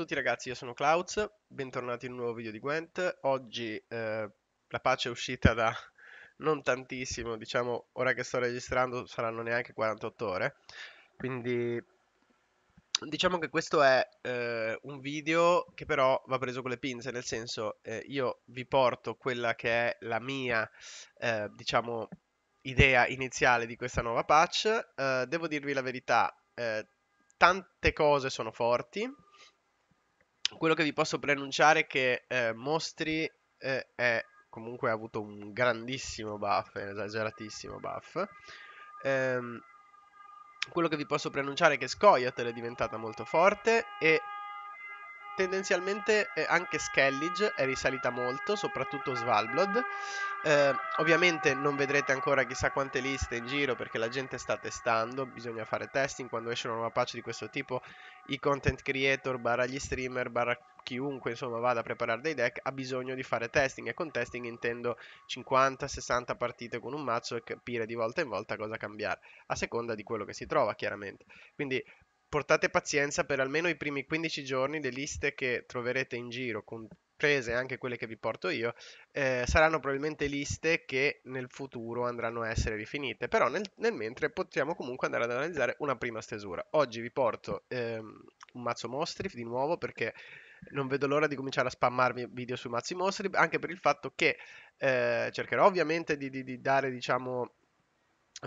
a tutti ragazzi, io sono Klaus, bentornati in un nuovo video di Gwent. Oggi eh, la pace è uscita da non tantissimo, diciamo ora che sto registrando saranno neanche 48 ore, quindi diciamo che questo è eh, un video che però va preso con le pinze, nel senso eh, io vi porto quella che è la mia, eh, diciamo, idea iniziale di questa nuova patch. Eh, devo dirvi la verità, eh, tante cose sono forti quello che vi posso preannunciare è che eh, Mostri eh, è comunque ha avuto un grandissimo buff, un esageratissimo buff. Ehm, quello che vi posso preannunciare è che Scoiatel è diventata molto forte e tendenzialmente eh, anche Skellige è risalita molto, soprattutto Svalblod. Eh, ovviamente non vedrete ancora chissà quante liste in giro perché la gente sta testando, bisogna fare testing, quando esce una nuova patch di questo tipo i content creator barra gli streamer barra chiunque insomma vada a preparare dei deck ha bisogno di fare testing e con testing intendo 50-60 partite con un mazzo e capire di volta in volta cosa cambiare a seconda di quello che si trova chiaramente quindi portate pazienza per almeno i primi 15 giorni, le liste che troverete in giro, comprese anche quelle che vi porto io, eh, saranno probabilmente liste che nel futuro andranno a essere rifinite, però nel, nel mentre potremo comunque andare ad analizzare una prima stesura. Oggi vi porto ehm, un mazzo mostri di nuovo perché non vedo l'ora di cominciare a spammarmi video sui mazzi mostri, anche per il fatto che eh, cercherò ovviamente di, di, di dare diciamo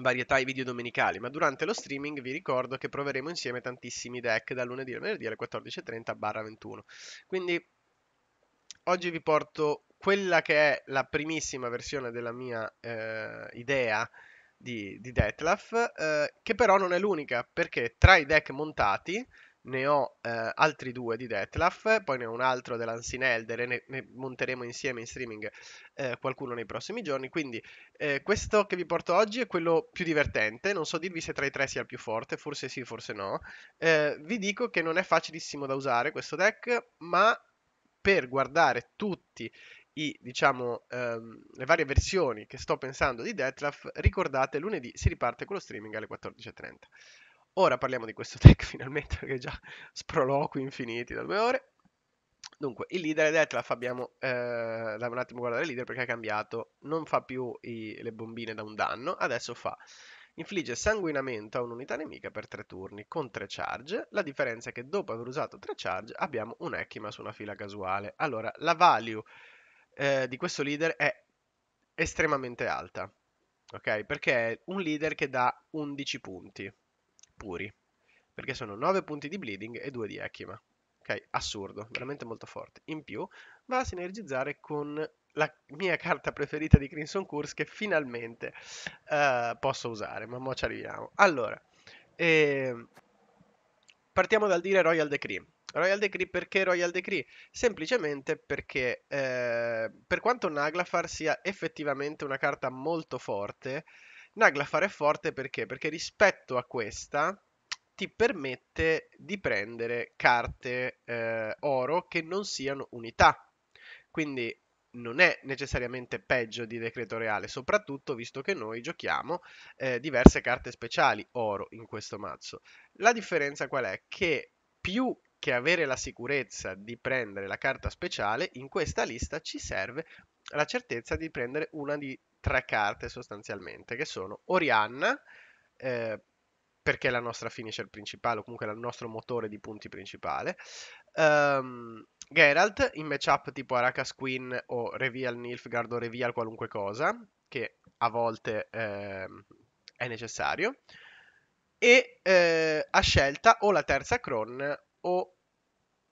varietà e video domenicali, ma durante lo streaming vi ricordo che proveremo insieme tantissimi deck da lunedì al venerdì alle 14.30-21. Quindi oggi vi porto quella che è la primissima versione della mia eh, idea di, di Detlaf, eh, che però non è l'unica, perché tra i deck montati ne ho eh, altri due di Detlaf, poi ne ho un altro dell'Ansin Elder e ne, ne, monteremo insieme in streaming eh, qualcuno nei prossimi giorni. Quindi eh, questo che vi porto oggi è quello più divertente, non so dirvi se tra i tre sia il più forte, forse sì, forse no. Eh, vi dico che non è facilissimo da usare questo deck, ma per guardare tutti i, diciamo, ehm, le varie versioni che sto pensando di Detlaf, ricordate lunedì si riparte con lo streaming alle 14.30. Ora parliamo di questo tech finalmente, perché già sproloqui infiniti da due ore. Dunque, il leader ed Etlaf abbiamo, eh, da un attimo guardare il leader perché ha cambiato, non fa più i, le bombine da un danno, adesso fa infligge sanguinamento a un'unità nemica per tre turni con tre charge, la differenza è che dopo aver usato tre charge abbiamo un Echima su una fila casuale. Allora, la value eh, di questo leader è estremamente alta, ok? Perché è un leader che dà 11 punti, puri, perché sono 9 punti di bleeding e 2 di eczema. Ok, assurdo, veramente molto forte. In più va a sinergizzare con la mia carta preferita di Crimson Curse che finalmente uh, posso usare, ma mo ci arriviamo. Allora, eh, partiamo dal dire Royal Decree. Royal Decree perché Royal Decree? Semplicemente perché eh, per quanto Naglafar sia effettivamente una carta molto forte, Naglafare è forte perché? Perché rispetto a questa ti permette di prendere carte eh, oro che non siano unità. Quindi non è necessariamente peggio di decreto reale, soprattutto visto che noi giochiamo eh, diverse carte speciali oro in questo mazzo. La differenza qual è? Che più che avere la sicurezza di prendere la carta speciale, in questa lista ci serve la certezza di prendere una di tre carte sostanzialmente, che sono Orianna, eh, perché è la nostra finisher principale, o comunque il nostro motore di punti principale, um, Geralt, in matchup tipo Arakas Queen o Reveal Nilfgaard o Reveal qualunque cosa, che a volte eh, è necessario, e eh, a scelta o la terza Cron o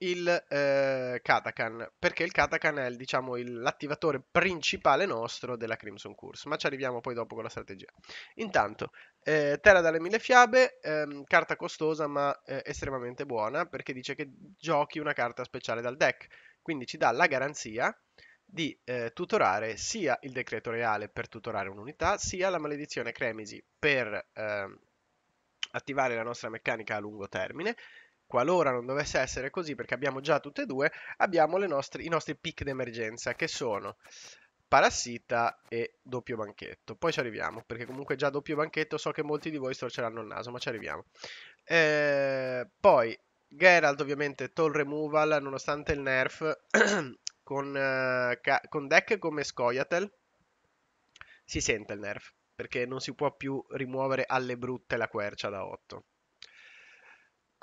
il eh, Katakan, perché il Katakan è diciamo, il, l'attivatore principale nostro della Crimson Curse, ma ci arriviamo poi dopo con la strategia. Intanto, eh, Terra dalle mille fiabe, ehm, carta costosa ma eh, estremamente buona, perché dice che giochi una carta speciale dal deck, quindi ci dà la garanzia di eh, tutorare sia il decreto reale per tutorare un'unità, sia la maledizione Cremisi per ehm, attivare la nostra meccanica a lungo termine Qualora non dovesse essere così, perché abbiamo già tutte e due, abbiamo nostre, i nostri pick d'emergenza che sono parassita e doppio banchetto. Poi ci arriviamo, perché comunque già doppio banchetto so che molti di voi storceranno il naso, ma ci arriviamo. Eh, poi Geralt ovviamente toll removal, nonostante il nerf, con, eh, con, deck come Scoiatel si sente il nerf, perché non si può più rimuovere alle brutte la quercia da 8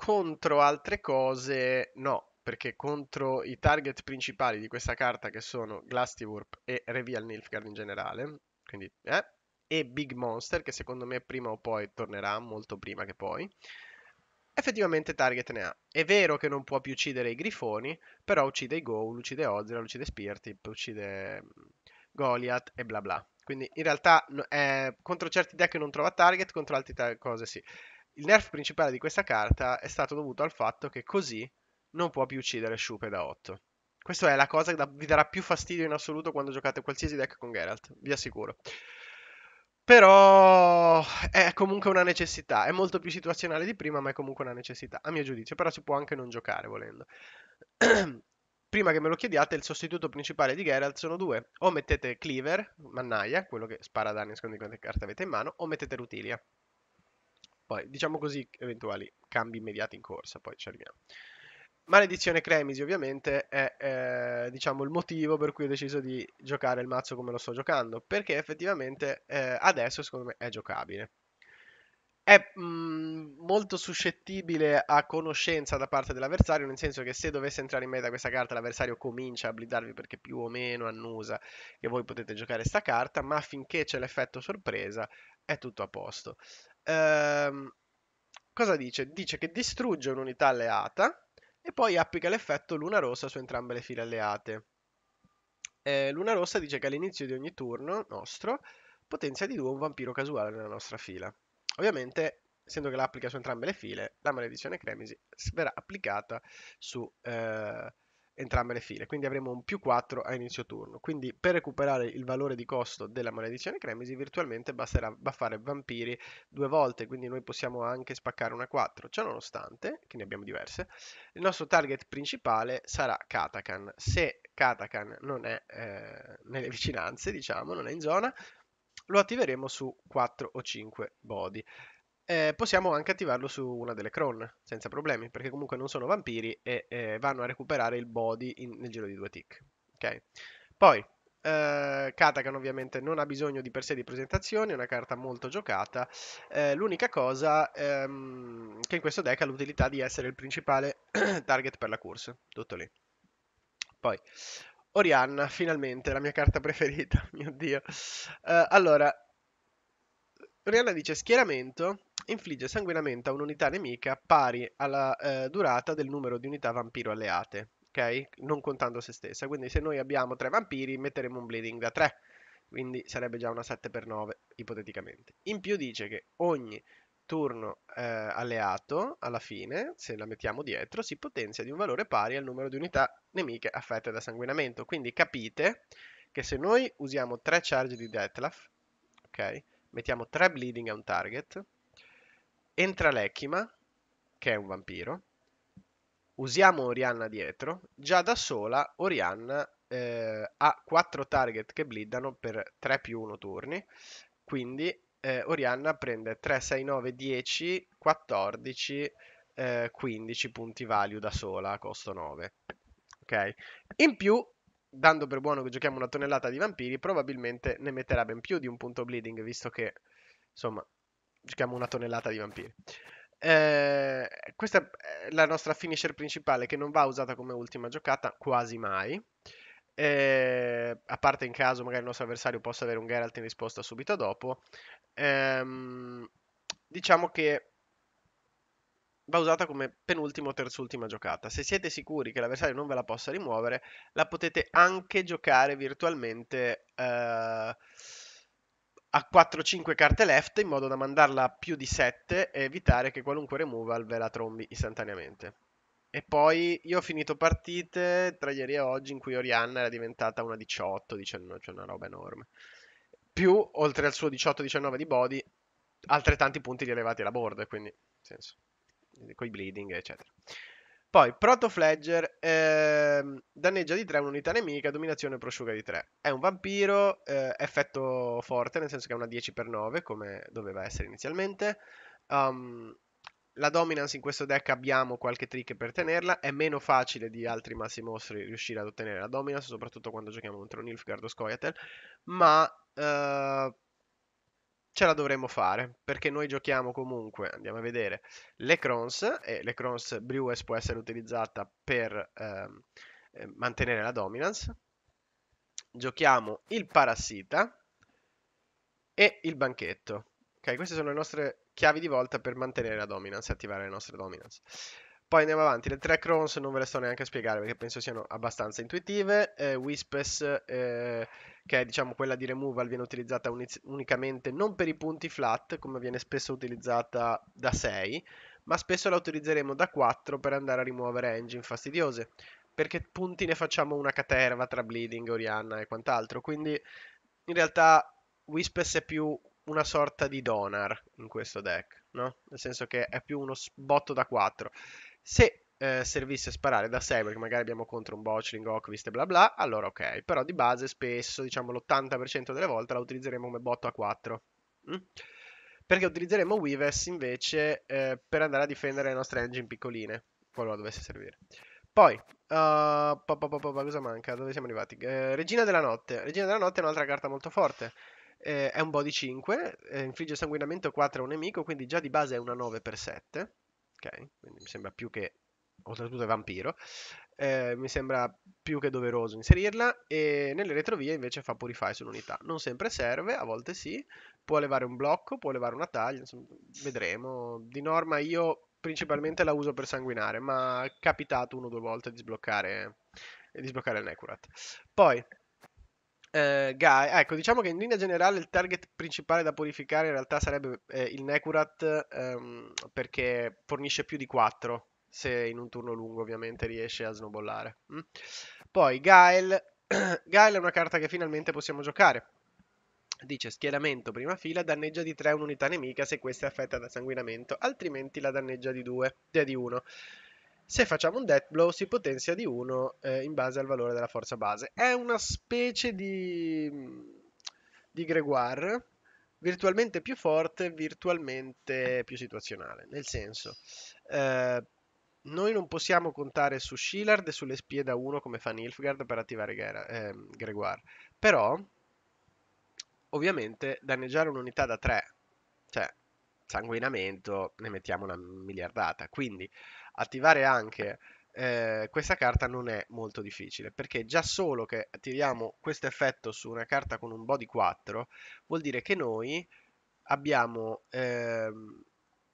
contro altre cose no, perché contro i target principali di questa carta che sono Glastiwurp e Reveal Nilfgaard in generale, quindi, eh, e Big Monster che secondo me prima o poi tornerà, molto prima che poi, effettivamente target ne ha. È vero che non può più uccidere i grifoni, però uccide i Ghoul, uccide Ozra, uccide Speartip, uccide mm, Goliath e bla bla. Quindi in realtà eh, contro certi deck non trova target, contro altre cose sì. Il nerf principale di questa carta è stato dovuto al fatto che così non può più uccidere Shupe da 8. Questa è la cosa che vi darà più fastidio in assoluto quando giocate qualsiasi deck con Geralt, vi assicuro. Però è comunque una necessità, è molto più situazionale di prima, ma è comunque una necessità, a mio giudizio, però si può anche non giocare volendo. prima che me lo chiediate, il sostituto principale di Geralt sono due. O mettete Cleaver, Mannaia, quello che spara danni a seconda di quante carte avete in mano, o mettete Rutilia, poi, diciamo così, eventuali cambi immediati in corsa, poi ci arriviamo. Maledizione Cremisi ovviamente è eh, diciamo il motivo per cui ho deciso di giocare il mazzo come lo sto giocando, perché effettivamente eh, adesso secondo me è giocabile. È mh, mm, molto suscettibile a conoscenza da parte dell'avversario, nel senso che se dovesse entrare in meta questa carta l'avversario comincia a blizzarvi perché più o meno annusa che voi potete giocare questa carta, ma finché c'è l'effetto sorpresa è tutto a posto. Ehm, cosa dice? Dice che distrugge un'unità alleata e poi applica l'effetto luna rossa su entrambe le file alleate. Eh, luna rossa dice che all'inizio di ogni turno nostro potenzia di 2 un vampiro casuale nella nostra fila. Ovviamente, essendo che l'applica su entrambe le file, la maledizione Cremisi verrà applicata su... Eh, entrambe le file, quindi avremo un più 4 a inizio turno. Quindi per recuperare il valore di costo della maledizione Cremisi virtualmente basterà baffare vampiri due volte, quindi noi possiamo anche spaccare una 4. Ciononostante, che ne abbiamo diverse, il nostro target principale sarà Katakan. Se Katakan non è eh, nelle vicinanze, diciamo, non è in zona, lo attiveremo su 4 o 5 body eh, possiamo anche attivarlo su una delle cron, senza problemi, perché comunque non sono vampiri e eh, vanno a recuperare il body in, nel giro di due tick. Okay. Poi, eh, Katakan ovviamente non ha bisogno di per sé di presentazioni, è una carta molto giocata. Eh, l'unica cosa ehm, che in questo deck ha l'utilità di essere il principale target per la corsa, tutto lì. Poi, Orianna, finalmente, la mia carta preferita, mio dio. Eh, allora, Oriana dice schieramento infligge sanguinamento a un'unità nemica pari alla eh, durata del numero di unità vampiro alleate, ok? Non contando se stessa, quindi se noi abbiamo tre vampiri metteremo un bleeding da 3, quindi sarebbe già una 7 per 9 ipoteticamente. In più dice che ogni turno eh, alleato, alla fine, se la mettiamo dietro, si potenzia di un valore pari al numero di unità nemiche affette da sanguinamento, quindi capite che se noi usiamo 3 charge di Detlaf, ok? mettiamo 3 bleeding a un target, entra l'Echima, che è un vampiro, usiamo Orianna dietro, già da sola Orianna eh, ha 4 target che bleedano per 3 più 1 turni, quindi eh, Orianna prende 3, 6, 9, 10, 14, eh, 15 punti value da sola a costo 9. Okay. In più dando per buono che giochiamo una tonnellata di vampiri, probabilmente ne metterà ben più di un punto bleeding, visto che, insomma, giochiamo una tonnellata di vampiri. Eh, questa è la nostra finisher principale che non va usata come ultima giocata quasi mai. Eh, a parte in caso magari il nostro avversario possa avere un Geralt in risposta subito dopo. Ehm, diciamo che va usata come penultima o terzultima giocata. Se siete sicuri che l'avversario non ve la possa rimuovere, la potete anche giocare virtualmente eh, a 4-5 carte left in modo da mandarla a più di 7 e evitare che qualunque removal ve la trombi istantaneamente. E poi io ho finito partite tra ieri e oggi in cui Orianna era diventata una 18, 19, cioè una roba enorme. Più, oltre al suo 18-19 di body, altrettanti punti rilevati alla board, quindi, senso. Eh, con i bleeding, eccetera. Poi, Protofledger ehm, danneggia di 3 un'unità nemica, dominazione prosciuga di 3. È un vampiro, eh, effetto forte, nel senso che è una 10 x 9 come doveva essere inizialmente. Um, la dominance in questo deck abbiamo qualche trick per tenerla, è meno facile di altri massi mostri riuscire ad ottenere la dominance, soprattutto quando giochiamo contro Nilfgaard o Scoia'tael, ma eh, ce la dovremmo fare perché noi giochiamo comunque, andiamo a vedere, le crons e le crons Brewers può essere utilizzata per ehm, eh, mantenere la dominance. Giochiamo il parassita e il banchetto. Ok, queste sono le nostre chiavi di volta per mantenere la dominance attivare le nostre dominance. Poi andiamo avanti, le tre crons non ve le sto neanche a spiegare perché penso siano abbastanza intuitive. Eh, Wispes, eh, che è diciamo quella di removal, viene utilizzata uniz- unicamente non per i punti flat, come viene spesso utilizzata da 6, ma spesso la utilizzeremo da 4 per andare a rimuovere engine fastidiose. Perché punti ne facciamo una caterva tra Bleeding, Orianna e quant'altro. Quindi in realtà Wispes è più una sorta di Donar in questo deck, no? Nel senso che è più uno botto da 4. Se eh, servisse sparare da 6 perché magari abbiamo contro un botchling, Okvist e bla bla, allora ok, però di base spesso, diciamo l'80% delle volte la utilizzeremo come botto a 4. Mm? Perché utilizzeremo Weaves invece eh, per andare a difendere le nostre engine piccoline, qualora dovesse servire. Poi, uh, pa, pa, pa, cosa manca? Dove siamo arrivati? Eh, Regina della Notte. Regina della Notte è un'altra carta molto forte. Eh, è un body 5, eh, infligge sanguinamento 4 a un nemico, quindi già di base è una 9 x 7 ok? Quindi mi sembra più che, oltretutto è vampiro, eh, mi sembra più che doveroso inserirla e nelle retrovie invece fa purify sull'unità. Non sempre serve, a volte sì, può levare un blocco, può levare una taglia, insomma, vedremo. Di norma io principalmente la uso per sanguinare, ma è capitato uno o due volte di sbloccare, di sbloccare il Necurat. Poi, eh, Guy, ecco, diciamo che in linea generale il target principale da purificare in realtà sarebbe eh, il Nekurat ehm, perché fornisce più di 4 se in un turno lungo ovviamente riesce a snowballare. Mm? Poi Gael, Gael è una carta che finalmente possiamo giocare. Dice schieramento prima fila, danneggia di 3 un'unità nemica se questa è affetta da sanguinamento, altrimenti la danneggia di 2, di 1. Se facciamo un death blow si potenzia di 1 eh, in base al valore della forza base. È una specie di, mm, di Gregoire, virtualmente più forte, virtualmente più situazionale. Nel senso, eh, noi non possiamo contare su Shillard e sulle spie da 1 come fa Nilfgaard per attivare Gera, eh, Gregoire. Però, ovviamente, danneggiare un'unità da 3, cioè sanguinamento ne mettiamo una miliardata. Quindi attivare anche eh, questa carta non è molto difficile perché già solo che attiviamo questo effetto su una carta con un body 4 vuol dire che noi abbiamo ehm,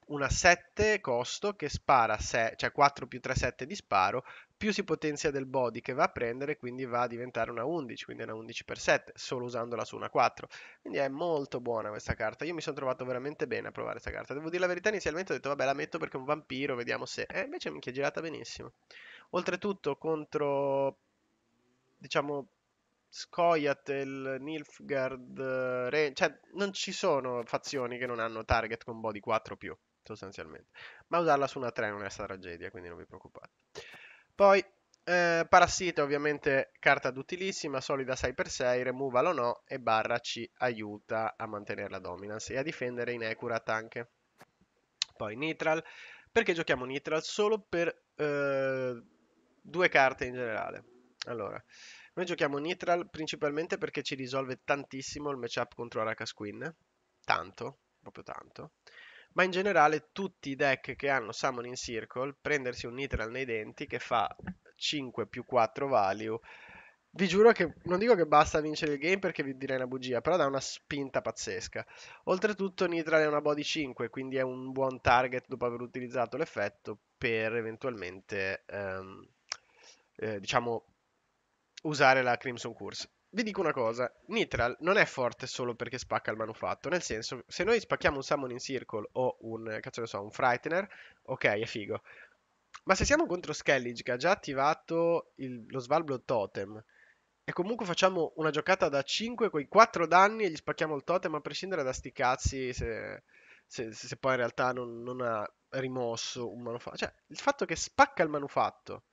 una 7 costo che spara 6, cioè 4 più 3 7 di sparo più si potenzia del body che va a prendere, quindi va a diventare una 11, quindi una 11x7, solo usandola su una 4. Quindi è molto buona questa carta, io mi sono trovato veramente bene a provare questa carta. Devo dire la verità, inizialmente ho detto vabbè la metto perché è un vampiro, vediamo se... Eh, invece mi è girata benissimo. Oltretutto contro, diciamo, Scoiatel, Nilfgaard, eh, Re... cioè non ci sono fazioni che non hanno target con body 4+, sostanzialmente. Ma usarla su una 3 non è stata tragedia, quindi non vi preoccupate. Poi eh, parassita ovviamente carta d'utilissima, solida 6x6, removal o no e barra ci aiuta a mantenere la dominance e a difendere in Ecurat anche. Poi Nitral, perché giochiamo Nitral? Solo per eh, due carte in generale. Allora, noi giochiamo Nitral principalmente perché ci risolve tantissimo il matchup contro Arakas Queen, tanto, proprio tanto ma in generale tutti i deck che hanno Summoning Circle, prendersi un Nitral nei denti che fa 5 più 4 value, vi giuro che non dico che basta vincere il game perché vi direi una bugia, però dà una spinta pazzesca. Oltretutto Nitral è una body 5, quindi è un buon target dopo aver utilizzato l'effetto per eventualmente, ehm, eh, diciamo, usare la Crimson Curse vi dico una cosa, Nitral non è forte solo perché spacca il manufatto, nel senso, se noi spacchiamo un Summoning Circle o un, cazzo ne so, un Frightener, ok, è figo. Ma se siamo contro Skellige che ha già attivato il, lo Svalbard Totem, e comunque facciamo una giocata da 5 con i 4 danni e gli spacchiamo il totem a prescindere da sti cazzi se, se, se poi in realtà non, non ha rimosso un manufatto. Cioè, il fatto che spacca il manufatto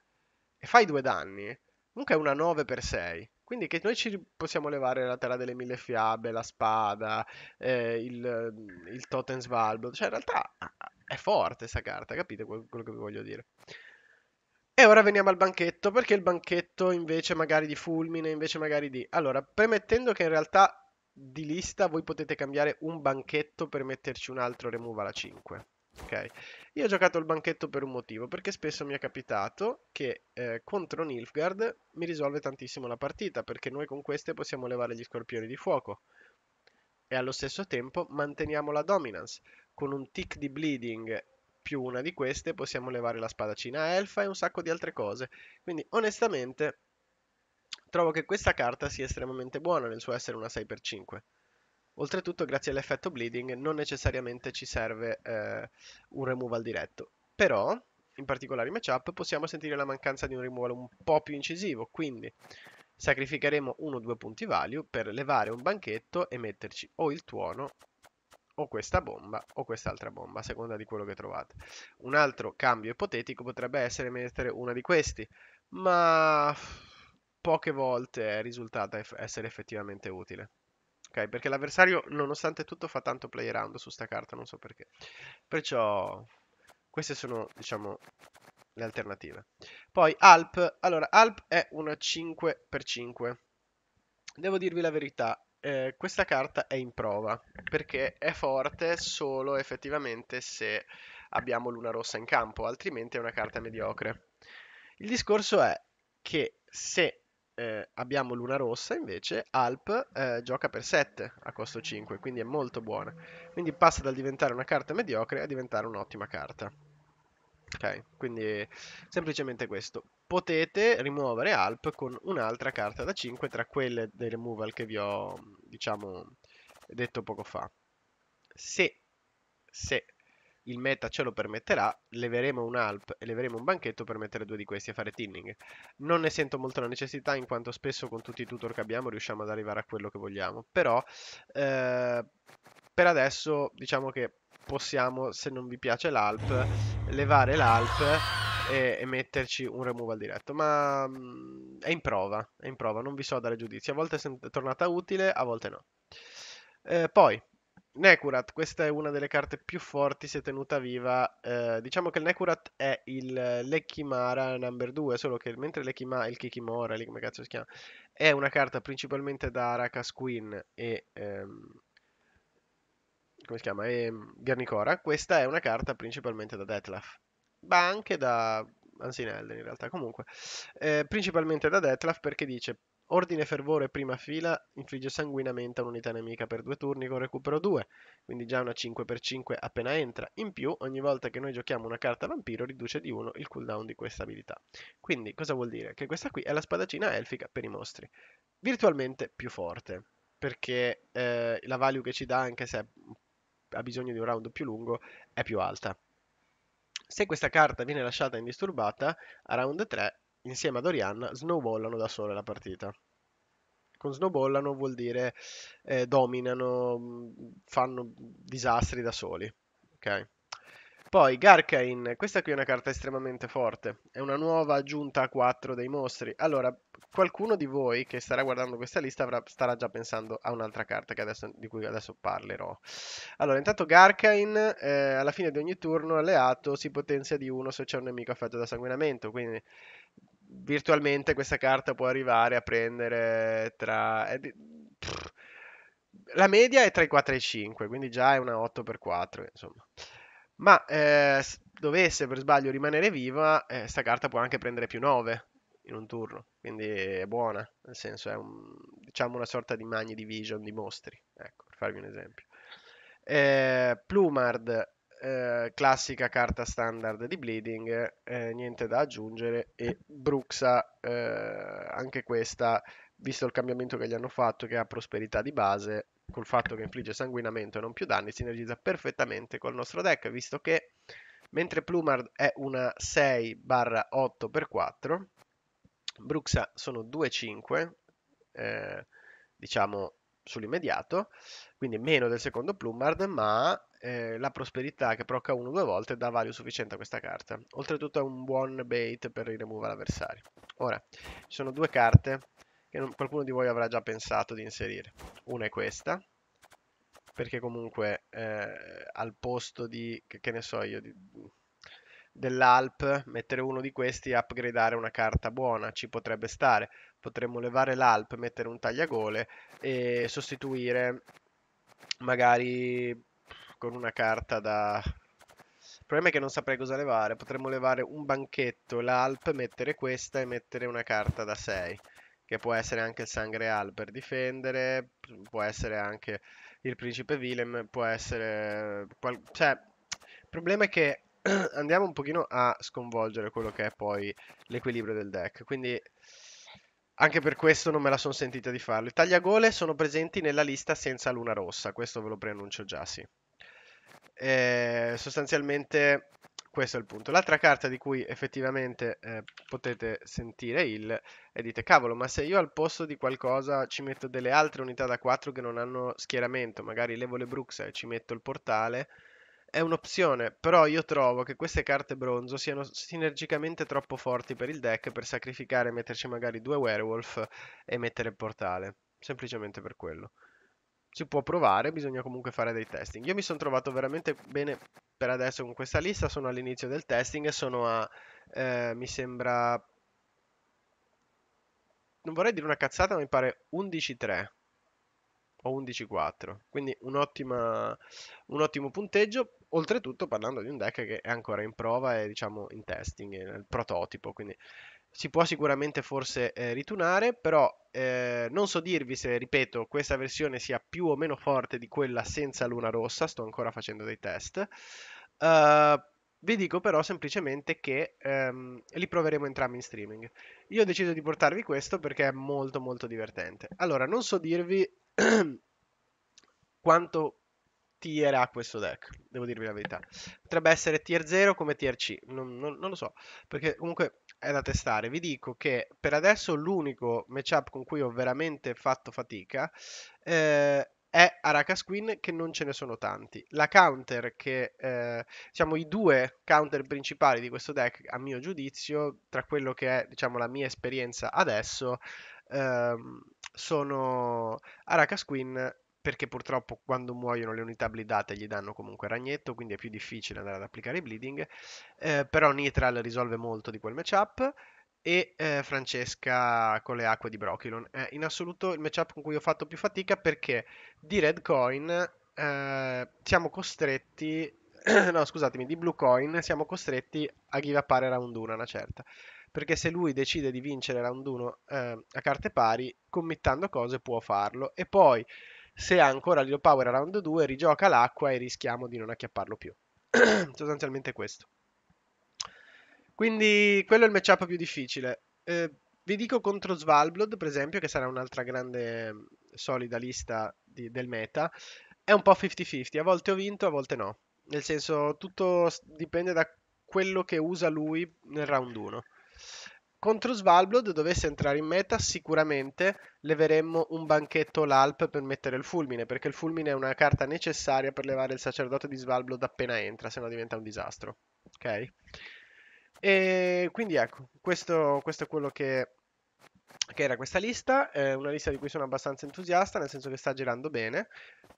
e fai due danni, comunque è una 9 x 6. Quindi che noi ci possiamo levare la terra delle mille fiabe, la spada, eh, il, mm, il totem svalbo. Cioè, in realtà è forte questa carta, capite quello che vi voglio dire? E ora veniamo al banchetto, perché il banchetto invece magari di fulmine, invece magari di... Allora, premettendo che in realtà di lista voi potete cambiare un banchetto per metterci un altro remove alla 5, ok? Io ho giocato il banchetto per un motivo, perché spesso mi è capitato che eh, contro Nilfgaard mi risolve tantissimo la partita, perché noi con queste possiamo levare gli scorpioni di fuoco. E allo stesso tempo manteniamo la dominance. Con un tick di bleeding più una di queste possiamo levare la spadacina elfa e un sacco di altre cose. Quindi onestamente trovo che questa carta sia estremamente buona nel suo essere una 6x5. Oltretutto grazie all'effetto bleeding non necessariamente ci serve eh, un removal diretto, però in particolari matchup possiamo sentire la mancanza di un removal un po' più incisivo, quindi sacrificheremo uno o due punti value per levare un banchetto e metterci o il tuono o questa bomba o quest'altra bomba, a seconda di quello che trovate. Un altro cambio ipotetico potrebbe essere mettere una di questi, ma poche volte è risultata essere effettivamente utile. Ok, perché l'avversario, nonostante tutto, fa tanto play around su sta carta, non so perché. Perciò queste sono, diciamo, le alternative. Poi Alp, allora Alp è una 5x5. Devo dirvi la verità, eh, questa carta è in prova, perché è forte solo effettivamente se abbiamo luna rossa in campo, altrimenti è una carta mediocre. Il discorso è che se eh, abbiamo Luna Rossa invece, Alp eh, gioca per 7 a costo 5, quindi è molto buona. Quindi passa dal diventare una carta mediocre a diventare un'ottima carta. Ok, quindi semplicemente questo. Potete rimuovere Alp con un'altra carta da 5 tra quelle dei removal che vi ho, diciamo, detto poco fa. Se, se il meta ce lo permetterà, leveremo un alp e leveremo un banchetto per mettere due di questi e fare tinning. Non ne sento molto la necessità in quanto spesso con tutti i tutor che abbiamo riusciamo ad arrivare a quello che vogliamo, però eh, per adesso diciamo che possiamo, se non vi piace l'alp, levare l'alp e, e, metterci un removal diretto. Ma mh, mm, è in prova, è in prova, non vi so dare giudizi, A volte è tornata utile, a volte no. Eh, poi, Nekurat, questa è una delle carte più forti se tenuta viva. Eh, diciamo che il Nekurat è il Lekimara number 2, solo che mentre Lekima, il Kikimora, lì come cazzo si chiama, è una carta principalmente da Arakas Queen e... Ehm, come si chiama? E mm, Garnicora. Questa è una carta principalmente da Detlaf, ma anche da Ansinelden in realtà. Comunque, eh, principalmente da Detlaf perché dice Ordine Fervore prima fila infligge sanguinamente a un'unità nemica per due turni con recupero 2, quindi già una 5x5 appena entra. In più, ogni volta che noi giochiamo una carta vampiro riduce di 1 il cooldown di questa abilità. Quindi cosa vuol dire? Che questa qui è la spadacina elfica per i mostri. Virtualmente più forte, perché eh, la value che ci dà, anche se ha bisogno di un round più lungo, è più alta. Se questa carta viene lasciata indisturbata, a round 3 insieme ad Orianna snowballano da sole la partita. Con snowballano vuol dire eh, dominano, fanno disastri da soli. Ok. Poi Garkain, questa qui è una carta estremamente forte, è una nuova aggiunta a 4 dei mostri. Allora, qualcuno di voi che starà guardando questa lista avrà, starà già pensando a un'altra carta adesso, di cui adesso parlerò. Allora, intanto Garkain, eh, alla fine di ogni turno alleato, si potenzia di 1 se c'è un nemico affetto da sanguinamento, quindi virtualmente questa carta può arrivare a prendere tra... Eh, la media è tra i 4 e i 5, quindi già è una 8x4, insomma. Ma eh, dovesse per sbaglio rimanere viva, eh, sta carta può anche prendere più 9 in un turno, quindi è buona, nel senso è un, diciamo una sorta di Magni Division di mostri, ecco, per farvi un esempio. Eh, Plumard eh, classica carta standard di Bleeding, eh, niente da aggiungere e Bruxa eh, anche questa, visto il cambiamento che gli hanno fatto che ha prosperità di base, col fatto che infligge sanguinamento e non più danni, sinergizza perfettamente col nostro deck, visto che mentre Plumard è una 6-8x4, Bruxa sono 2-5, eh, diciamo sull'immediato, quindi meno del secondo Plumard, ma eh, la prosperità che proc 1 due volte dà value sufficiente a questa carta. Oltretutto è un buon bait per il remove all'avversario. Ora, ci sono due carte che non, qualcuno di voi avrà già pensato di inserire. Una è questa, perché comunque eh, al posto di, che, che ne so io, dell'alp, mettere uno di questi e upgradare una carta buona, ci potrebbe stare. Potremmo levare l'alp, mettere un tagliagole e sostituire magari con una carta da... Il problema è che non saprei cosa levare. Potremmo levare un banchetto, l'alp, mettere questa e mettere una carta da 6. Che può essere anche il sangreal per difendere, può essere anche il principe Willem, può essere... Cioè, il problema è che andiamo un pochino a sconvolgere quello che è poi l'equilibrio del deck. Quindi anche per questo non me la sono sentita di farlo. I tagliagole sono presenti nella lista senza luna rossa, questo ve lo preannuncio già, sì. Eh, sostanzialmente questo è il punto. L'altra carta di cui effettivamente eh, potete sentire il e dite cavolo ma se io al posto di qualcosa ci metto delle altre unità da 4 che non hanno schieramento, magari levo le bruxa e ci metto il portale, è un'opzione, però io trovo che queste carte bronzo siano sinergicamente troppo forti per il deck per sacrificare e metterci magari due werewolf e mettere il portale, semplicemente per quello si può provare, bisogna comunque fare dei testing. Io mi sono trovato veramente bene per adesso con questa lista, sono all'inizio del testing e sono a, eh, mi sembra, non vorrei dire una cazzata, ma mi pare 11-3 o 11-4, quindi un, ottima, un ottimo punteggio, oltretutto parlando di un deck che è ancora in prova e diciamo in testing, nel prototipo, quindi si può sicuramente forse eh, ritunare, però eh, non so dirvi se, ripeto, questa versione sia più o meno forte di quella senza luna rossa, sto ancora facendo dei test. Uh, vi dico però semplicemente che ehm, li proveremo entrambi in streaming. Io ho deciso di portarvi questo perché è molto molto divertente. Allora, non so dirvi quanto tier ha questo deck, devo dirvi la verità. Potrebbe essere tier 0 come tier C, non, non, non lo so, perché comunque è da testare. Vi dico che per adesso l'unico matchup con cui ho veramente fatto fatica eh, è Arakas Queen, che non ce ne sono tanti. La counter che, eh, diciamo, i due counter principali di questo deck, a mio giudizio, tra quello che è, diciamo, la mia esperienza adesso, ehm, sono Arakas Queen perché purtroppo quando muoiono le unità blidate gli danno comunque ragnetto, quindi è più difficile andare ad applicare i bleeding, eh, però Nitral risolve molto di quel matchup e eh, Francesca con le acque di Brochilon. È eh, in assoluto il matchup con cui ho fatto più fatica perché di Red Coin eh, siamo costretti, no scusatemi, di Blue Coin siamo costretti a give a pari round 1 una certa perché se lui decide di vincere round 1 eh, a carte pari, committando cose può farlo. E poi se ha ancora Leo Power a round 2 rigioca l'acqua e rischiamo di non acchiapparlo più. Sostanzialmente questo. Quindi quello è il matchup più difficile. Eh, vi dico contro Svalblood, per esempio, che sarà un'altra grande mm, solida lista di, del meta, è un po' 50-50, a volte ho vinto, a volte no. Nel senso, tutto dipende da quello che usa lui nel round 1. Contro Svalblod dovesse entrare in meta sicuramente leveremmo un banchetto l'Alp per mettere il fulmine, perché il fulmine è una carta necessaria per levare il sacerdote di Svalblod appena entra, se no diventa un disastro. Ok? E quindi ecco, questo, questo è quello che, che era questa lista, è eh, una lista di cui sono abbastanza entusiasta, nel senso che sta girando bene.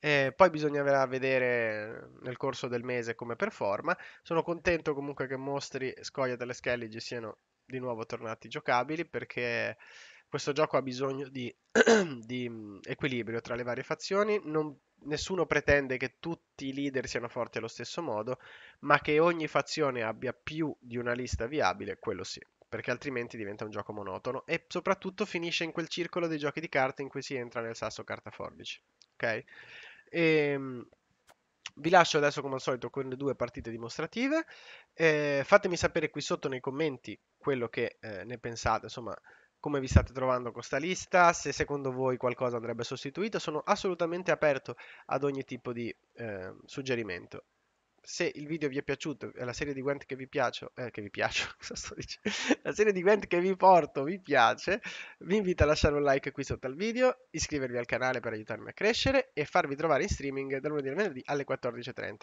Eh, poi bisognerà vedere nel corso del mese come performa. Sono contento comunque che mostri, scoglia delle Skellige siano di nuovo tornati giocabili perché questo gioco ha bisogno di, di mhmm, equilibrio tra le varie fazioni, non, nessuno pretende che tutti i leader siano forti allo stesso modo, ma che ogni fazione abbia più di una lista viabile, quello sì, perché altrimenti diventa un gioco monotono e soprattutto finisce in quel circolo dei giochi di carte in cui si entra nel sasso carta forbici, ok? E, ehm, vi lascio adesso come al solito con le due partite dimostrative. Eh, fatemi sapere qui sotto nei commenti quello che eh, ne pensate, insomma come vi state trovando con questa lista, se secondo voi qualcosa andrebbe sostituito. Sono assolutamente aperto ad ogni tipo di eh, suggerimento se il video vi è piaciuto e la serie di Gwent che vi piace, eh, che vi piace, cosa sto dicendo? la serie di Gwent che vi porto vi piace, vi invito a lasciare un like qui sotto al video, iscrivervi al canale per aiutarmi a crescere e farvi trovare in streaming dal lunedì al venerdì alle 14.30.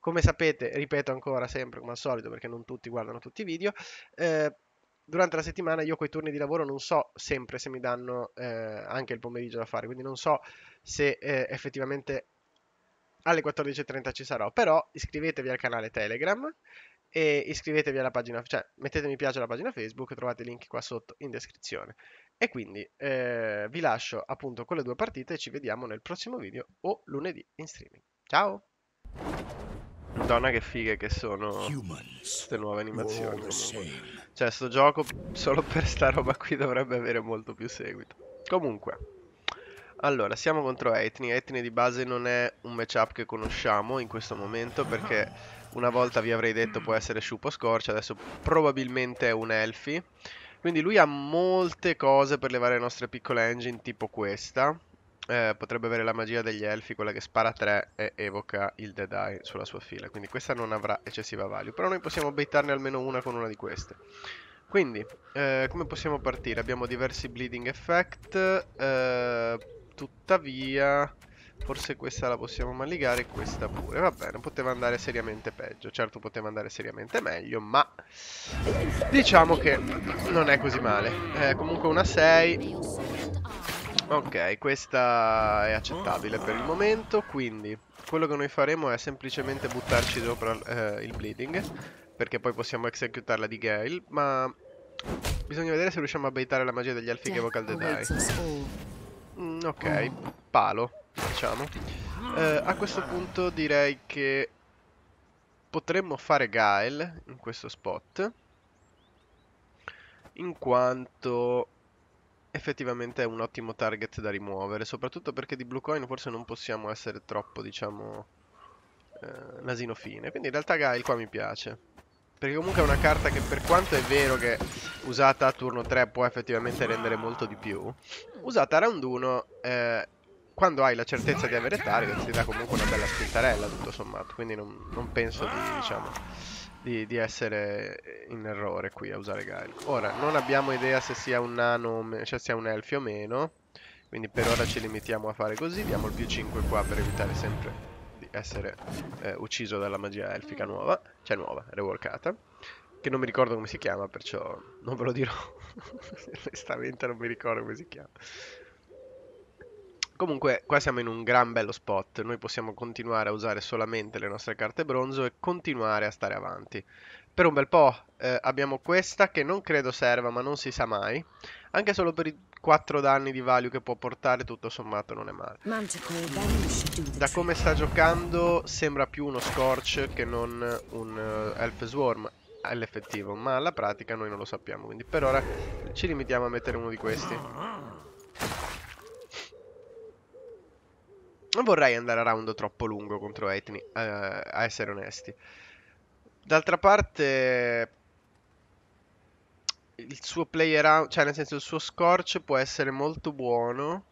Come sapete, ripeto ancora sempre come al solito perché non tutti guardano tutti i video, eh, durante la settimana io coi turni di lavoro non so sempre se mi danno eh, anche il pomeriggio da fare, quindi non so se eh, effettivamente alle 14.30 ci sarò, però iscrivetevi al canale Telegram e iscrivetevi alla pagina, cioè mettete mi piace alla pagina Facebook, trovate i link qua sotto in descrizione. E quindi eh, vi lascio appunto con le due partite e ci vediamo nel prossimo video o lunedì in streaming. Ciao! Madonna che fighe che sono queste nuove animazioni. Cioè sto gioco solo per sta roba qui dovrebbe avere molto più seguito. Comunque... Allora, siamo contro Etni. Etni di base non è un matchup che conosciamo in questo momento perché una volta vi avrei detto può essere Shupo Scorcia, adesso probabilmente è un Elfi. Quindi lui ha molte cose per levare le nostre piccole engine, tipo questa. Eh, potrebbe avere la magia degli elfi, quella che spara 3 e evoca il Dead Eye sulla sua fila. Quindi questa non avrà eccessiva value. Però noi possiamo baitarne almeno una con una di queste. Quindi, eh, come possiamo partire? Abbiamo diversi bleeding effect. Eh, tuttavia... Forse questa la possiamo malligare e questa pure. Va bene, poteva andare seriamente peggio. Certo poteva andare seriamente meglio, ma diciamo che non è così male. Eh, comunque una 6. Ok, questa è accettabile per il momento, quindi quello che noi faremo è semplicemente buttarci sopra eh, il bleeding, perché poi possiamo executarla di Gale, ma bisogna vedere se riusciamo a baitare la magia degli elfi che evoca il Dead Eye. Mm, ok, oh. palo, diciamo. Eh, a questo punto direi che potremmo fare Gael in questo spot. In quanto effettivamente è un ottimo target da rimuovere, soprattutto perché di blue coin forse non possiamo essere troppo, diciamo, eh, nasino fine. Quindi in realtà Gael qua mi piace. Perché comunque è una carta che per quanto è vero che usata a turno 3 può effettivamente rendere molto di più, usata a round 1, eh, quando hai la certezza di avere target ti dà comunque una bella spintarella tutto sommato, quindi non, non penso di, diciamo, di, di, essere in errore qui a usare Gail. Ora, non abbiamo idea se sia un nano, cioè sia un elfi o meno, quindi per ora ci limitiamo a fare così, diamo il più 5 qua per evitare sempre essere eh, ucciso dalla magia elfica nuova, cioè nuova, reworkata, che non mi ricordo come si chiama, perciò non ve lo dirò. Onestamente non mi ricordo come si chiama. Comunque, qua siamo in un gran bello spot, noi possiamo continuare a usare solamente le nostre carte bronzo e continuare a stare avanti. Per un bel po' eh, abbiamo questa che non credo serva, ma non si sa mai, anche solo per i 4 danni di value che può portare tutto sommato non è male da come sta giocando sembra più uno Scorch che non un uh, Elf Swarm all'effettivo ah, ma alla pratica noi non lo sappiamo quindi per ora ci limitiamo a mettere uno di questi non vorrei andare a round troppo lungo contro Etni uh, eh, a essere onesti d'altra parte il suo player around, cioè nel senso il suo scorch può essere molto buono,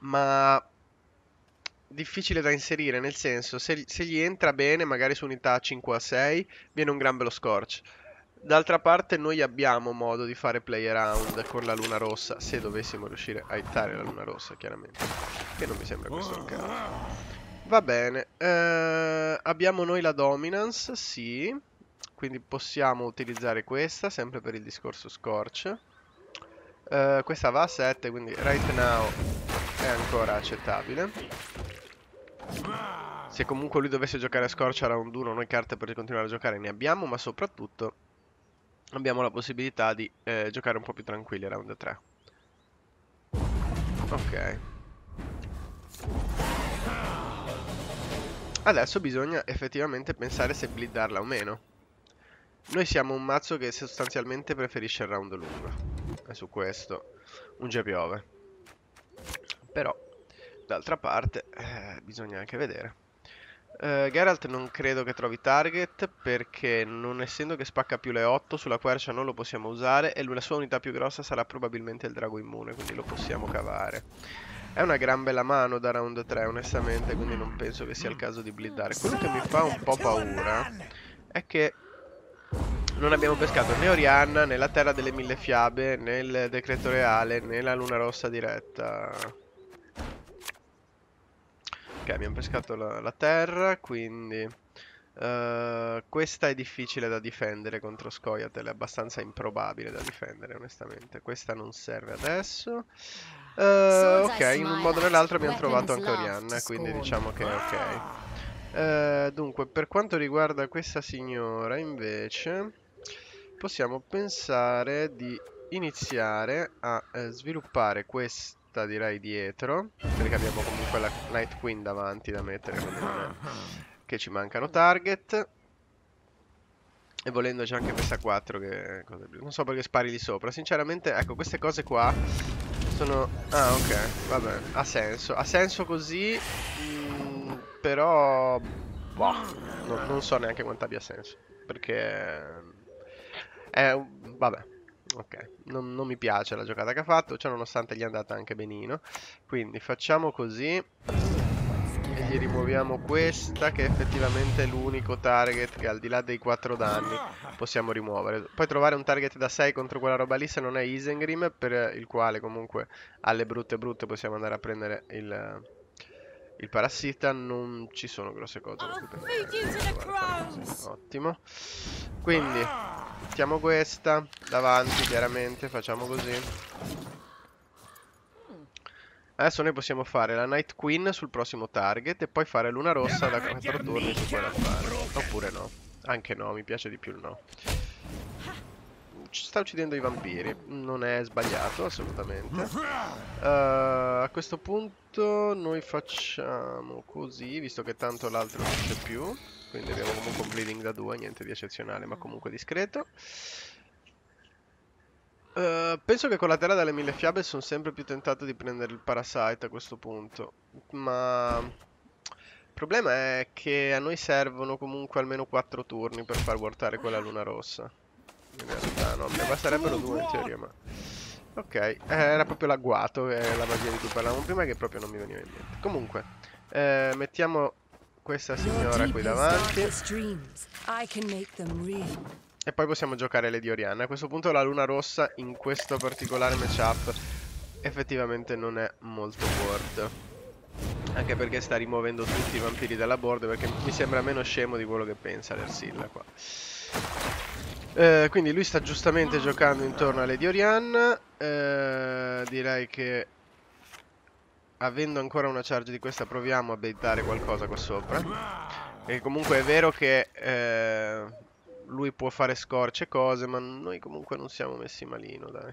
ma difficile da inserire, nel senso se, se gli entra bene, magari su unità 5 a 6, viene un gran bello scorch. D'altra parte noi abbiamo modo di fare play around con la luna rossa, se dovessimo riuscire a hittare la luna rossa, chiaramente. Che non mi sembra questo il caso. Va bene, eh, abbiamo noi la dominance, sì quindi possiamo utilizzare questa sempre per il discorso scorch eh, uh, questa va a 7 quindi right now è ancora accettabile se comunque lui dovesse giocare a scorch a round 1 noi carte per continuare a giocare ne abbiamo ma soprattutto abbiamo la possibilità di eh, giocare un po' più tranquilli a round 3 ok Adesso bisogna effettivamente pensare se blittarla o meno noi siamo un mazzo che sostanzialmente preferisce il round lungo. E su questo un piove. Però, d'altra parte, eh, bisogna anche vedere. Uh, Geralt non credo che trovi target perché non essendo che spacca più le 8 sulla quercia non lo possiamo usare e la sua unità più grossa sarà probabilmente il drago immune quindi lo possiamo cavare. È una gran bella mano da round 3 onestamente quindi non penso che sia il caso di blindare. Quello che mi fa un po' paura è che non abbiamo pescato né Orianna, né la terra delle mille fiabe, né il decreto reale, né la luna rossa diretta. Ok, abbiamo pescato la, la terra, quindi... Uh, questa è difficile da difendere contro Scoiatel, è abbastanza improbabile da difendere, onestamente. Questa non serve adesso. Uh, ok, in un modo o nell'altro abbiamo trovato anche Orianna, quindi diciamo che è ok. Uh, dunque, per quanto riguarda questa signora, invece possiamo pensare di iniziare a eh, sviluppare questa direi dietro perché abbiamo comunque la Night Queen davanti da mettere che ci mancano target e volendo c'è anche questa 4 che... Non so perché spari lì sopra Sinceramente, ecco, queste cose qua Sono... Ah, ok, vabbè Ha senso, ha senso così mh, mm, Però... Boh, no, non so neanche quanto abbia senso Perché... È un... Vabbè, ok. Non, non mi piace la giocata che ha fatto, cioè nonostante gli è andata anche benino. Quindi facciamo così. E gli rimuoviamo questa che effettivamente è l'unico target che al di là dei 4 danni possiamo rimuovere. Poi trovare un target da 6 contro quella roba lì se non è Isengrim per il quale comunque alle brutte brutte possiamo andare a prendere il, il parassita. Non ci sono grosse cose. Oh, Ottimo. Quindi mettiamo questa davanti, chiaramente, facciamo così. Adesso noi possiamo fare la Night Queen sul prossimo target e poi fare Luna Rossa da 4 turni su quella fare. Oppure no. Anche no, mi piace di più il no. Ci sta uccidendo i vampiri. Non è sbagliato, assolutamente. Uh, a questo punto noi facciamo così, visto che tanto l'altro non c'è più. Quindi abbiamo comunque un bleeding da 2, niente di eccezionale, ma comunque discreto. Uh, penso che con la terra dalle mille fiabe sono sempre più tentato di prendere il parasite a questo punto, ma il problema è che a noi servono comunque almeno 4 turni per far guardare quella luna rossa. In realtà no, ne basterebbero due in teoria, ma... Ok, era proprio l'agguato, eh, la magia di cui parlavamo prima che proprio non mi veniva in mente. Comunque, eh, mettiamo questa signora qui davanti. E poi possiamo giocare Lady Orianna. A questo punto la luna rossa in questo particolare matchup effettivamente non è molto forte. Anche perché sta rimuovendo tutti i vampiri dalla board Perché mi sembra meno scemo di quello che pensa l'Ersilla qua eh, Quindi lui sta giustamente giocando intorno a Lady Orianna eh, Direi che avendo ancora una charge di questa proviamo a baitare qualcosa qua sopra. E comunque è vero che eh, lui può fare scorce e cose, ma noi comunque non siamo messi malino, dai.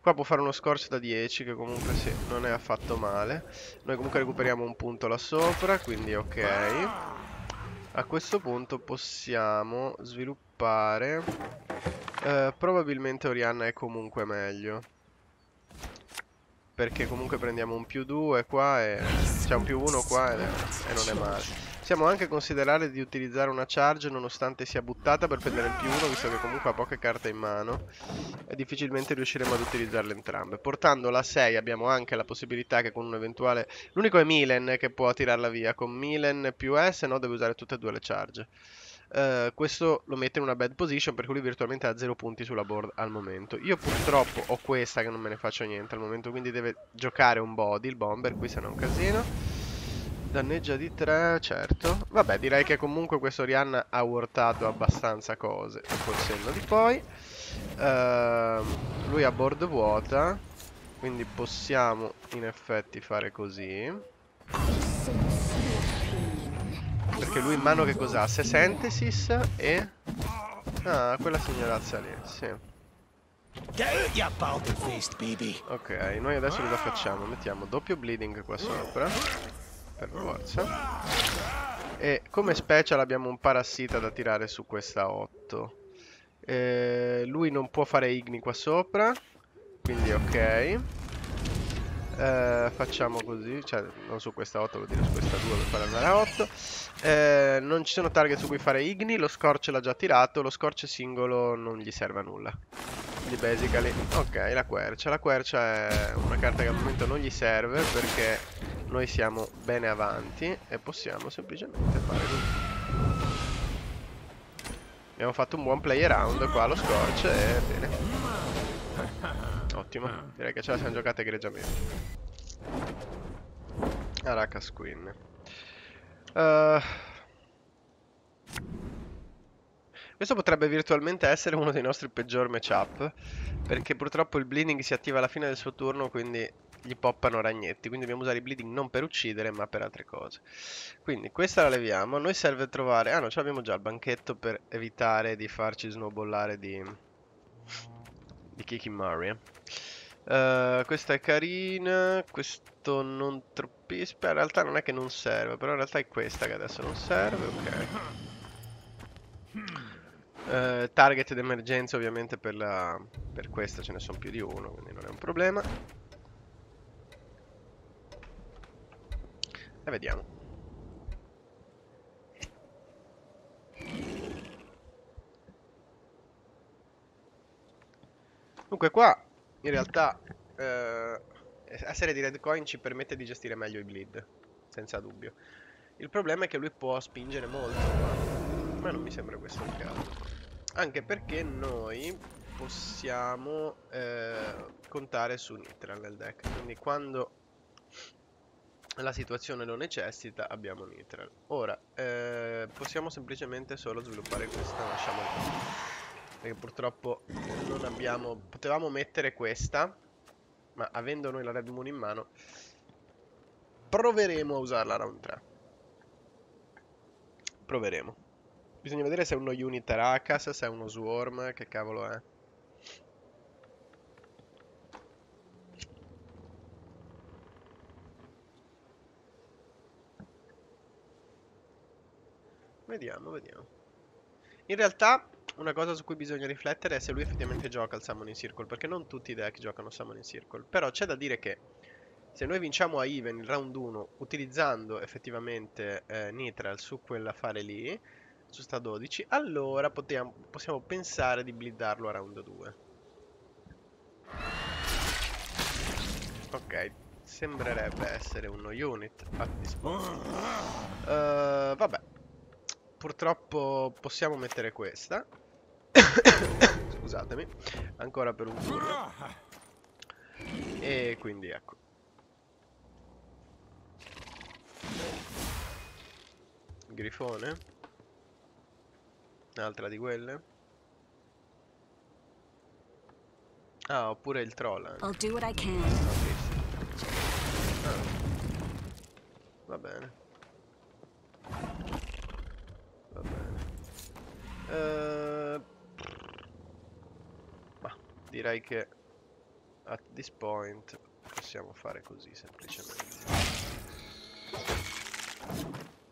Qua può fare uno scorce da 10, che comunque sì, non è affatto male. Noi comunque recuperiamo un punto là sopra, quindi ok. A questo punto possiamo sviluppare... Eh, probabilmente Orianna è comunque meglio perché comunque prendiamo un più 2 qua e c'è un più 1 qua e, e, non è male. Possiamo anche considerare di utilizzare una charge nonostante sia buttata per prendere il più 1 visto che comunque ha poche carte in mano e difficilmente riusciremo ad utilizzarle entrambe. Portando la 6 abbiamo anche la possibilità che con un eventuale... L'unico è Milen che può tirarla via, con Milen più S no deve usare tutte e due le charge. Eh, questo lo mette in una bad position perché lui virtualmente ha 0 punti sulla board al momento Io purtroppo ho questa che non me ne faccio niente al momento Quindi deve giocare un body il bomber qui se no è un casino Danneggia di 3 certo Vabbè direi che comunque questo Rihanna ha wortato abbastanza cose Col senno di poi uh, Lui ha board vuota Quindi possiamo in effetti fare così perché lui in mano che cos'ha? Se Sentesis e... Ah, quella signorazza lì, sì. Ok, noi adesso cosa facciamo? Mettiamo doppio bleeding qua sopra. Per forza. E come special abbiamo un parassita da tirare su questa 8. Eh, lui non può fare igni qua sopra. Quindi ok eh, facciamo così, cioè non su questa 8, vuol dire su questa 2 per fare andare a 8. Eh, non ci sono target su cui fare Igni, lo Scorch l'ha già tirato, lo Scorch singolo non gli serve a nulla. Quindi basically, ok, la quercia. La quercia è una carta che al momento non gli serve perché noi siamo bene avanti e possiamo semplicemente fare così. Abbiamo fatto un buon play around qua lo Scorch e bene. Ottimo, ah. direi che ce la siamo giocata egregiamente. Aracas Queen. Uh, eh, questo potrebbe virtualmente essere uno dei nostri peggior matchup, perché purtroppo il bleeding si attiva alla fine del suo turno, quindi gli poppano ragnetti, quindi dobbiamo usare i bleeding non per uccidere, ma per altre cose. Quindi questa la leviamo, a noi serve trovare... Ah no, ce l'abbiamo già il banchetto per evitare di farci snowballare di di Kiki Maria. Uh, eh. eh, questa è carina, questo non troppispa, in realtà non è che non serve, però in realtà è questa che adesso non serve, ok. Uh, target d'emergenza ovviamente per, la... per questa ce ne sono più di uno, quindi non è un problema. E vediamo. Dunque qua in realtà eh, essere di red coin ci permette di gestire meglio i bleed, senza dubbio. Il problema è che lui può spingere molto, ma, non mi sembra questo il caso. Anche perché noi possiamo eh, contare su Nitra nel deck, quindi quando la situazione lo necessita abbiamo Nitral. Ora, eh, possiamo semplicemente solo sviluppare questa, lasciamo il perché purtroppo non abbiamo... Potevamo mettere questa, ma avendo noi la Red Moon in mano, proveremo a usarla round 3. Proveremo. Bisogna vedere se è uno unit Rakas, se è uno Swarm, che cavolo è. Vediamo, vediamo. In realtà una cosa su cui bisogna riflettere è se lui effettivamente gioca al in Circle, perché non tutti i deck giocano Summon in Circle. Però c'è da dire che se noi vinciamo a Even il round 1 utilizzando effettivamente eh, Nitral su quell'affare lì, su sta 12, allora potiamo, possiamo pensare di blittarlo a round 2. Ok, sembrerebbe essere uno unit a disposizione. Uh, vabbè, purtroppo possiamo mettere questa Scusatemi. Ancora per un turno. E quindi ecco. Grifone. Un'altra di quelle. Ah, oppure il troll. Anche. I'll do what I can. Ah. Va bene. Va bene. Uh, direi che at this point possiamo fare così semplicemente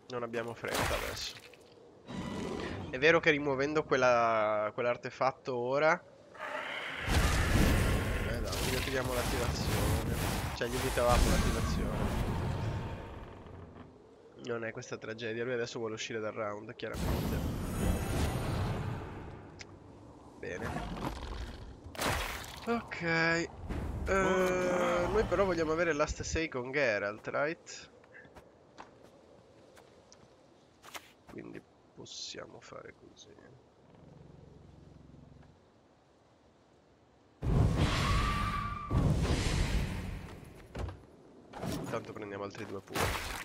non abbiamo fretta adesso è vero che rimuovendo quell'artefatto quell ora eh no, gli attiviamo l'attivazione cioè gli evitavamo l'attivazione non è questa tragedia lui adesso vuole uscire dal round chiaramente bene Ok. Eh, oh. noi però vogliamo avere Last 6 con Geralt, right? Quindi possiamo fare così. Intanto prendiamo altri due punti.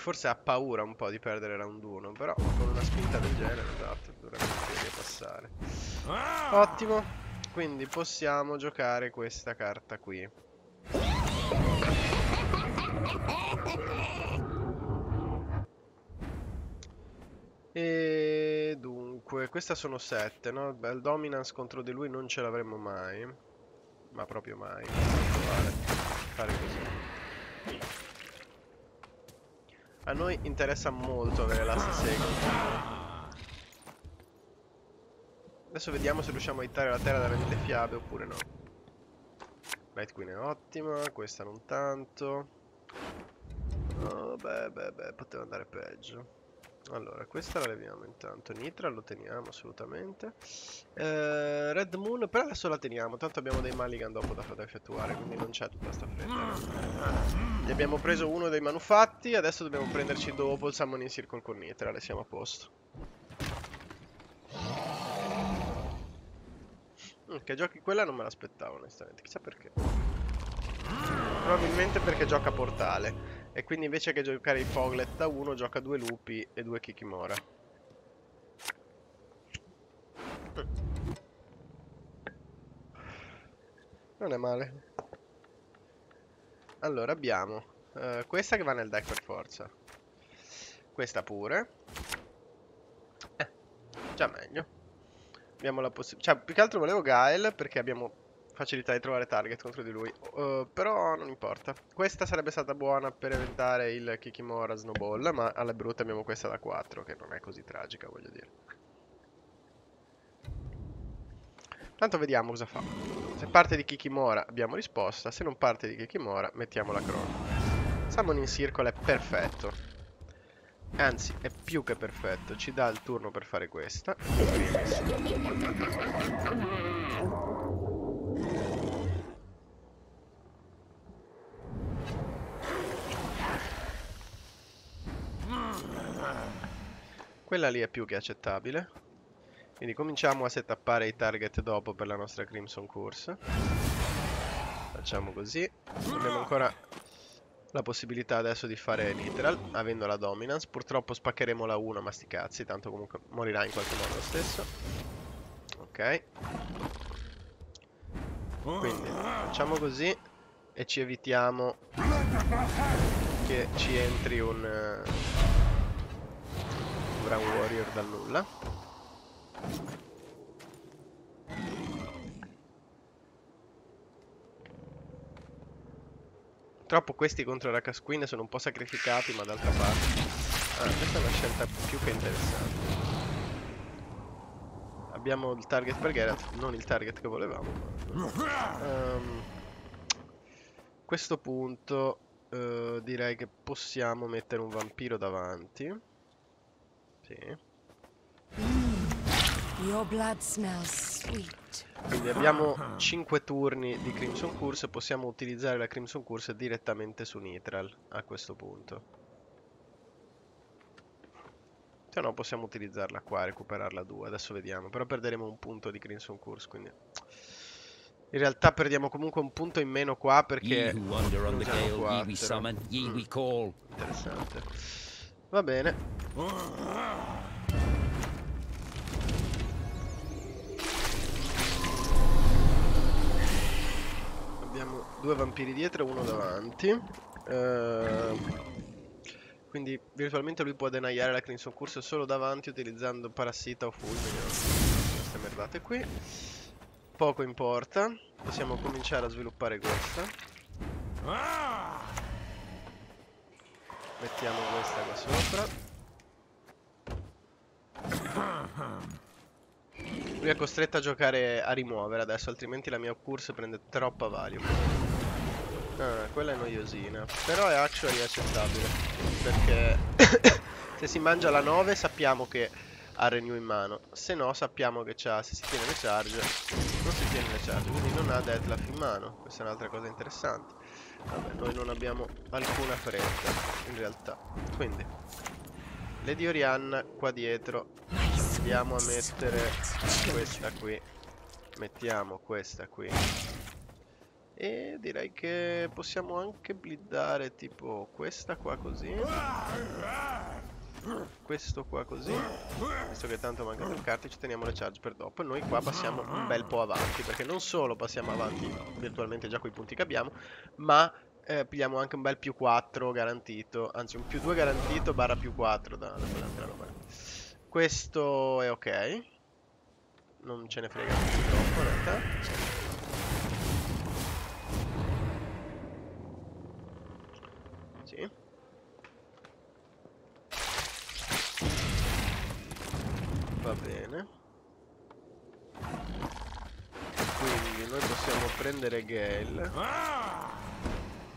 forse ha paura un po' di perdere round 1, però con una spinta del genere, esatto, dovrebbe passare. Ah! Ottimo, quindi possiamo giocare questa carta qui. E dunque, questa sono 7, no? Il dominance contro di lui non ce l'avremmo mai. Ma proprio mai. Fare, fare così. A noi interessa molto avere l'asta secco. Adesso vediamo se riusciamo a hittare la terra dalle mille fiabe oppure no. Night Queen è ottima, questa non tanto. Oh, beh, beh, beh, poteva andare peggio. Allora, questa la leviamo intanto. Nitra lo teniamo assolutamente. Eh, Red Moon, però adesso la teniamo. Tanto abbiamo dei Mulligan dopo da, da effettuare, quindi non c'è tutta sta fretta. Eh, ne abbiamo preso uno dei manufatti. Adesso dobbiamo prenderci dopo il Summon in Circle con Nitra. Le siamo a posto. Mm, che giochi quella non me l'aspettavo, onestamente. Chissà perché. Probabilmente perché gioca portale. E quindi invece che giocare i Foglet da uno, gioca due lupi e due Kikimora. Non è male. Allora abbiamo uh, questa che va nel deck per forza. Questa pure. Eh, già meglio. Abbiamo la possibilità... Cioè, più che altro volevo Gael perché abbiamo facilità di trovare target contro di lui. Uh, però non importa. Questa sarebbe stata buona per evitare il Kikimora Snowball, ma alla brutta abbiamo questa da 4, che non è così tragica, voglio dire. Tanto vediamo cosa fa. Se parte di Kikimora abbiamo risposta, se non parte di Kikimora mettiamo la crona. Salmon in circolo è perfetto. Anzi, è più che perfetto. Ci dà il turno per fare questa. Quella lì è più che accettabile. Quindi cominciamo a settappare i target dopo per la nostra Crimson Course. Facciamo così. Abbiamo ancora la possibilità adesso di fare literal, avendo la dominance. Purtroppo spaccheremo la 1, ma sti cazzi, tanto comunque morirà in qualche modo lo stesso. Ok. Quindi facciamo così e ci evitiamo che ci entri un... Eh, sembra un warrior da nulla. Purtroppo questi contro Rakas Queen sono un po' sacrificati, ma d'altra parte... Ah, questa è una scelta più che interessante. Abbiamo il target per Geralt, non il target che volevamo. Um, a questo punto uh, direi che possiamo mettere un vampiro davanti. Sì. Quindi abbiamo 5 turni di Crimson Curse e possiamo utilizzare la Crimson Curse direttamente su Nitral a questo punto. Se no possiamo utilizzarla qua, recuperarla 2, adesso vediamo. Però perderemo un punto di Crimson Curse, quindi... In realtà perdiamo comunque un punto in meno qua perché... Ye who wander on the gale, ye we summon, ye we call. Interessante. Va bene. Abbiamo due vampiri dietro e uno davanti. Uh, quindi virtualmente lui può denaiare la Crimson Curse solo davanti utilizzando Parassita o Fulmine. Queste merdate qui. Poco importa. Possiamo cominciare a sviluppare questa mettiamo questa qua sopra lui è costretto a giocare a rimuovere adesso, altrimenti la mia curse prende troppa value. Ah, quella è noiosina. Però è actually accettabile. Perché se si mangia la 9 sappiamo che ha renew in mano. Se no sappiamo che ha, se si tiene le charge, forse tiene le certe, quindi non ha deadlaff in mano. Questa è un'altra cosa interessante. Vabbè, noi non abbiamo alcuna fretta, in realtà. Quindi, Lady Orianna qua dietro. Andiamo a mettere questa qui. Mettiamo questa qui. E direi che possiamo anche blindare tipo questa qua così questo qua così visto che tanto mancano le carte ci teniamo le charge per dopo e noi qua passiamo un bel po' avanti perché non solo passiamo avanti virtualmente già con i punti che abbiamo ma eh, pigliamo anche un bel più 4 garantito anzi un più 2 garantito barra più 4 da, da quell'altra roba questo è ok non ce ne frega troppo in realtà prendere Gale.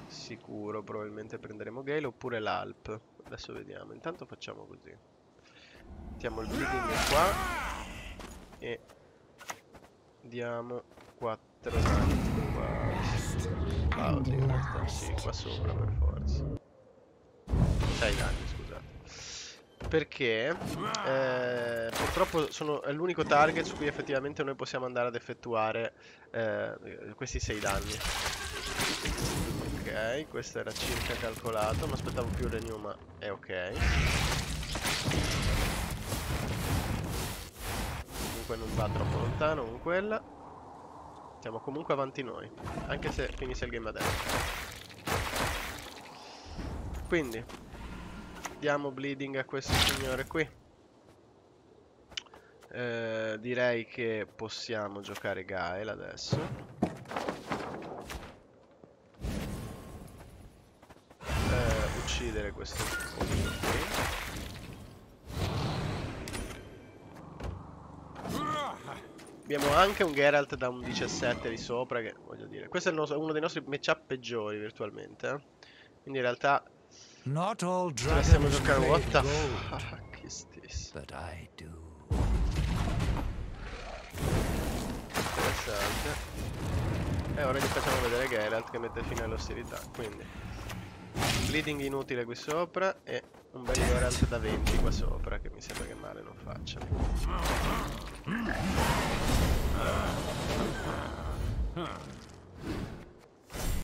Sicuro, probabilmente prenderemo Gale oppure l'Alp. Adesso vediamo. Intanto facciamo così. Mettiamo il building qua. E diamo 4 qua. Ah, oddio, sì, qua sopra per forza. 6 danni perché eh, purtroppo sono, è l'unico target su cui effettivamente noi possiamo andare ad effettuare eh, questi 6 danni. Ok, questo era circa calcolato, mi aspettavo più renew ma è ok. Comunque non va troppo lontano con quella. Siamo comunque avanti noi, anche se finisce il game adesso. Quindi, diamo bleeding a questo signore qui. Eh, direi che possiamo giocare Gael adesso. Eh, uccidere questo Abbiamo anche un Geralt da un 17 di sopra che voglio dire. Questo è nostro, uno dei nostri matchup peggiori virtualmente. Eh? Quindi in realtà Not all dragons stiamo giocare what the fuck is this? But I do. Interessante. E eh, ora gli facciamo vedere Geralt che mette fine all'ostilità, quindi bleeding inutile qui sopra e un bel Geralt da 20 qua sopra che mi sembra che male non faccia.